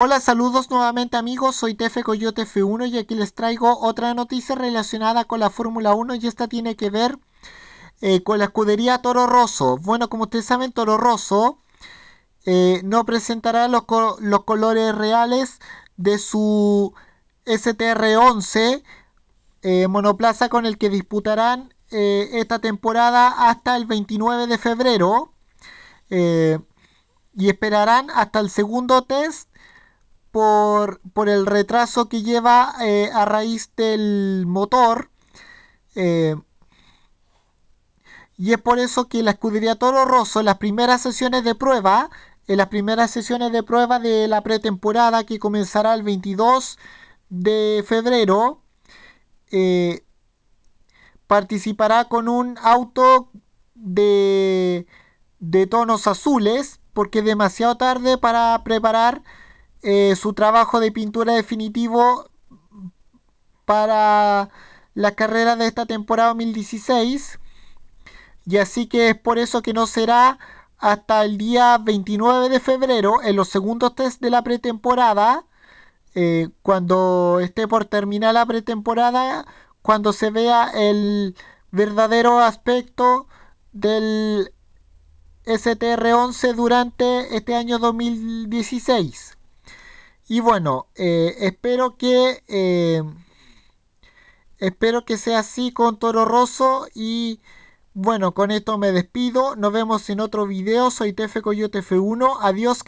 Hola, saludos nuevamente amigos, soy Tefe Coyote F1 y aquí les traigo otra noticia relacionada con la Fórmula 1 y esta tiene que ver eh, con la escudería Toro Rosso. Bueno, como ustedes saben, Toro Rosso eh, no presentará los, colores reales de su STR11 eh, monoplaza con el que disputarán esta temporada hasta el 29 de febrero y esperarán hasta el segundo test por, por el retraso que lleva eh, a raíz del motor. Eh, y es por eso que la escudería Toro Rosso en las primeras sesiones de prueba, en las primeras sesiones de prueba de la pretemporada que comenzará el 22 de febrero, eh, participará con un auto de, de tonos azules, porque es demasiado tarde para preparar eh, su trabajo de pintura definitivo para la carrera de esta temporada 2016. Y así que es por eso que no será hasta el día 29 de febrero en los segundos test de la pretemporada. Eh, cuando esté por terminar la pretemporada, cuando se vea el verdadero aspecto del STR11 durante este año 2016. Y bueno, eh, espero que eh, espero que sea así con Toro Rosso y bueno, con esto me despido. Nos vemos en otro video. Soy Tefe Coyote F1. Adiós,